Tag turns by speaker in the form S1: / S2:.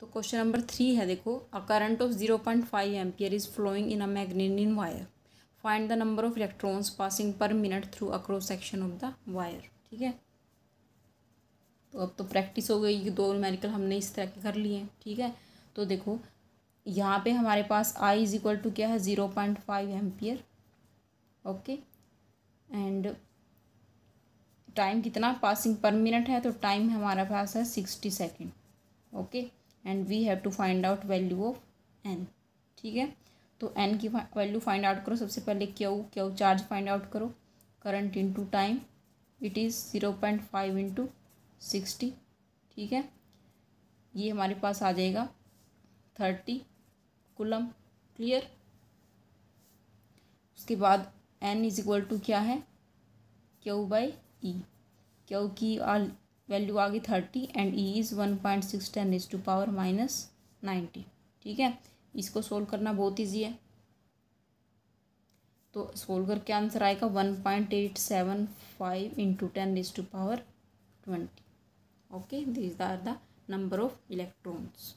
S1: तो question number three है देखो a current of zero point five ampere is flowing in a magnetic wire find the number of electrons passing per minute through across section of the wire ठीक है तो अब तो practice हो गई दो न्यूमेरिकल हमने इस तरह के कर लिए हैं ठीक है तो देखो यहाँ पे हमारे पास आई इज इक्वल टू क्या है zero point five ampere okay and time कितना पासिंग पर मिनट है तो टाइम हमारे पास है sixty second okay and we have to find out value of n ठीक है तो एन की वैल्यू फाइंड आउट करो सबसे पहले Q Q charge find out करो current to time it is zero point five into sixty ठीक है ये हमारे पास आ जाएगा थर्टी कुलम क्लियर उसके बाद एन इज इक्वल टू क्या है Q by e e, Q की वैल्यू आ गई thirty and e is one point six ten is to power minus ninety ठीक है इसको सोल्व करना बहुत ईजी है तो सोल्व करके आंसर आएगा one point eight seven five into ten is to power twenty okay this are the number of electrons